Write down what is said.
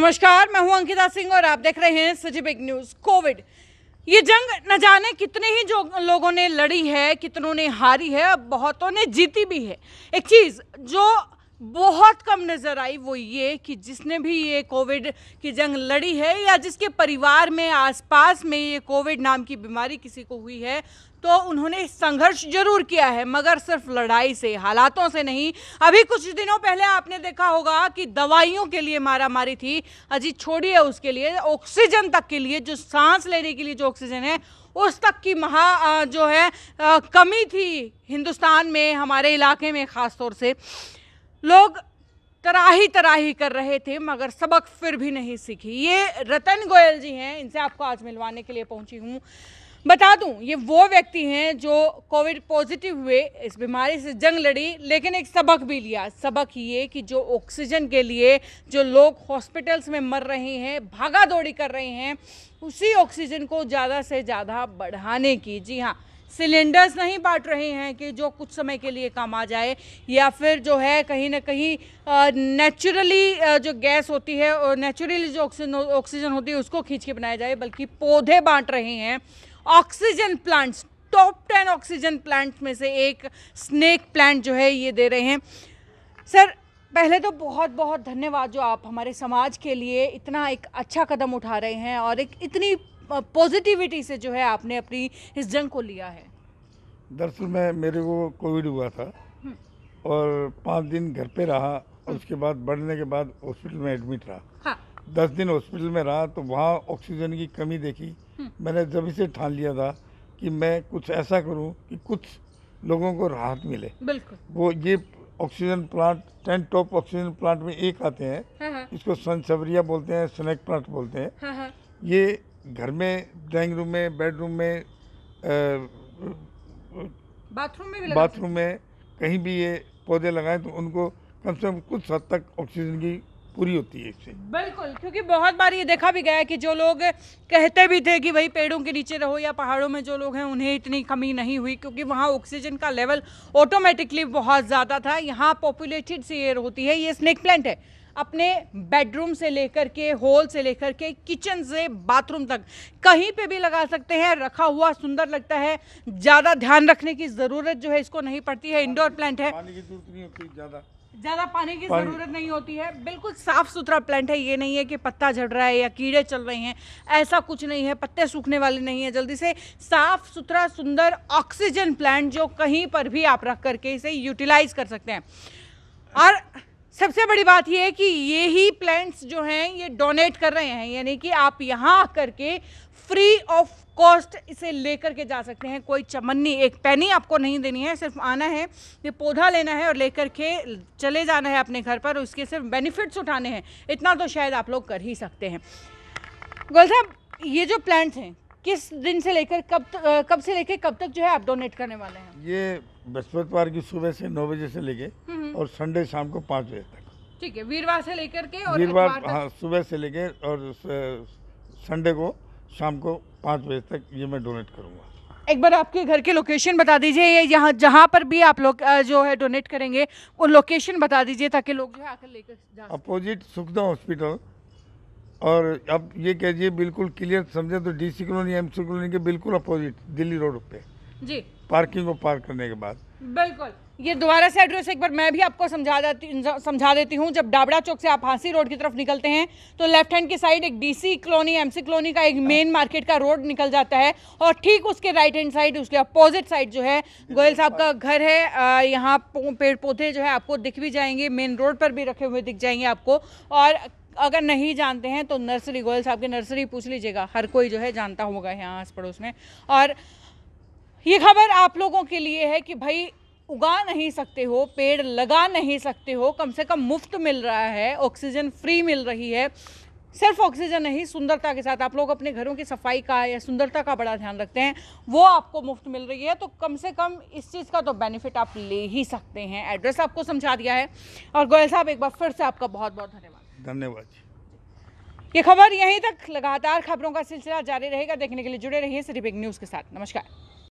नमस्कार मैं हूं अंकिता सिंह और आप देख रहे हैं सजी बिग न्यूज कोविड ये जंग न जाने कितने ही जो लोगों ने लड़ी है कितनों ने हारी है अब बहुतों ने जीती भी है एक चीज जो बहुत कम नज़र आई वो ये कि जिसने भी ये कोविड की जंग लड़ी है या जिसके परिवार में आसपास में ये कोविड नाम की बीमारी किसी को हुई है तो उन्होंने संघर्ष जरूर किया है मगर सिर्फ लड़ाई से हालातों से नहीं अभी कुछ दिनों पहले आपने देखा होगा कि दवाइयों के लिए मारा मारी थी अजी छोड़िए उसके लिए ऑक्सीजन तक के लिए जो सांस लेने के लिए जो ऑक्सीजन है उस तक की महा जो है कमी थी हिंदुस्तान में हमारे इलाके में ख़ास तौर से लोग तराही तराही कर रहे थे मगर सबक फिर भी नहीं सीखी ये रतन गोयल जी हैं इनसे आपको आज मिलवाने के लिए पहुंची हूँ बता दूं ये वो व्यक्ति हैं जो कोविड पॉजिटिव हुए इस बीमारी से जंग लड़ी लेकिन एक सबक भी लिया सबक ये कि जो ऑक्सीजन के लिए जो लोग हॉस्पिटल्स में मर रहे हैं भागा दौड़ी कर रहे हैं उसी ऑक्सीजन को ज़्यादा से ज़्यादा बढ़ाने की जी हाँ सिलेंडर्स नहीं बांट रहे हैं कि जो कुछ समय के लिए काम आ जाए या फिर जो है कहीं ना कहीं नेचुरली जो गैस होती है और नेचुरली जो ऑक्सीजन ऑक्सीजन होती है उसको खींच के बनाया जाए बल्कि पौधे बांट रहे हैं oxygen plants top ten oxygen plants में से एक स्नेक प्लांट जो है ये दे रहे हैं सर पहले तो बहुत बहुत धन्यवाद जो आप हमारे समाज के लिए इतना एक अच्छा कदम उठा रहे हैं और एक इतनी पॉजिटिविटी से जो है आपने अपनी इस जंग को लिया है दरअसल मैं मेरे को कोविड हुआ था हम्म। और पाँच दिन घर पे रहा और हम्म। उसके बाद बढ़ने के बाद हॉस्पिटल में एडमिट रहा हाँ। दस दिन हॉस्पिटल में रहा तो वहाँ ऑक्सीजन की कमी देखी हम्म। मैंने जब से ठान लिया था कि मैं कुछ ऐसा करूँ कि कुछ लोगों को राहत मिले बिल्कुल वो ये oxygen plant ten top oxygen plant में एक आते हैं हाँ।, हाँ। इसको सनसबरिया बोलते हैं स्नैक प्लांट बोलते हैं हाँ।, हाँ। ये घर में ड्राइंग रूम में बेडरूम में बाथरूम में बाथरूम में कहीं भी ये पौधे लगाएं तो उनको कम से कम कुछ हद तक ऑक्सीजन की पूरी होती है इससे बिल्कुल क्योंकि बहुत बार ये देखा भी गया है कि जो लोग कहते भी थे कि भाई पेड़ों के नीचे रहो या पहाड़ों में जो लोग हैं उन्हें इतनी कमी नहीं हुई क्योंकि वहाँ ऑक्सीजन का लेवल ऑटोमेटिकली बहुत ज़्यादा था यहाँ पॉपुलेटेड सी एयर होती है ये स्नेक प्लांट है अपने बेडरूम से लेकर के हॉल से लेकर के किचन से बाथरूम तक कहीं पे भी लगा सकते हैं रखा हुआ सुंदर लगता है ज़्यादा ध्यान रखने की ज़रूरत जो है इसको नहीं पड़ती है इंडोर प्लांट है ज़्यादा पानी की ज़रूरत नहीं होती है बिल्कुल साफ़ सुथरा प्लांट है ये नहीं है कि पत्ता झड़ रहा है या कीड़े चल रहे हैं ऐसा कुछ नहीं है पत्ते सूखने वाले नहीं है जल्दी से साफ़ सुथरा सुंदर ऑक्सीजन प्लांट जो कहीं पर भी आप रख करके इसे यूटिलाइज कर सकते हैं और सबसे बड़ी बात यह है कि ये ही प्लांट्स जो हैं ये डोनेट कर रहे हैं यानी कि आप यहाँ आकर के फ्री ऑफ कॉस्ट इसे लेकर के जा सकते हैं कोई चमन्नी एक पैनी आपको नहीं देनी है सिर्फ आना है ये पौधा लेना है और लेकर के चले जाना है अपने घर पर उसके सिर्फ बेनिफिट्स उठाने हैं इतना तो शायद आप लोग कर ही सकते हैं गोल साहब ये जो प्लांट्स हैं किस दिन से लेकर कब तक कब से लेकर कब तक जो है आप डोनेट करने वाले हैं ये बृहस्पतिवार की सुबह से नौ बजे से लेके हम्म। और संडे शाम को पाँच बजे तक ठीक है वीरवार से लेकर के और वीरवार हाँ सुबह से लेकर और संडे को शाम को पाँच बजे तक ये मैं डोनेट करूँगा एक बार आपके घर की लोकेशन बता दीजिए ये यहाँ जहाँ पर भी आप लोग जो है डोनेट करेंगे वो लोकेशन बता दीजिए ताकि लोग जो है आकर लेकर अपोजिट सुखदा हॉस्पिटल और अब ये कहिए बिल्कुल क्लियर समझे तो DC colony M C colony के बिल्कुल अपोजिट दिल्ली रोड पे जी पार्किंग को पार्क करने के बाद बिल्कुल ये दोबारा से एड्रेस एक बार मैं भी आपको समझा देती समझा देती हूँ जब डाबड़ा चौक से आप हांसी रोड की तरफ निकलते हैं तो लेफ्ट हैंड की साइड एक डीसी कॉलोनी एमसी कॉलोनी का एक मेन मार्केट का रोड निकल जाता है और ठीक उसके राइट हैंड साइड उसके अपोजिट साइड जो है गोयल साहब का घर है यहाँ पेड़ पौधे जो है आपको दिख भी जाएंगे मेन रोड पर भी रखे हुए दिख जाएंगे आपको और अगर नहीं जानते हैं तो नर्सरी गोयल साहब की नर्सरी पूछ लीजिएगा हर कोई जो है जानता होगा यहाँ आस पड़ोस में और ये खबर आप लोगों के लिए है कि भाई उगा नहीं सकते हो पेड़ लगा नहीं सकते हो कम से कम मुफ्त मिल रहा है ऑक्सीजन फ्री मिल रही है सिर्फ ऑक्सीजन नहीं सुंदरता के साथ आप लोग अपने घरों की सफाई का या सुंदरता का बड़ा ध्यान रखते हैं वो आपको मुफ्त मिल रही है तो कम से कम इस चीज़ का तो बेनिफिट आप ले ही सकते हैं एड्रेस आपको समझा दिया है और गोयल साहब एक बार फिर से आपका बहुत बहुत धन्यवाद धन्यवाद ये खबर यहीं तक लगातार खबरों का सिलसिला जारी रहेगा देखने के लिए जुड़े रहिए सिर्फ एक न्यूज़ के साथ नमस्कार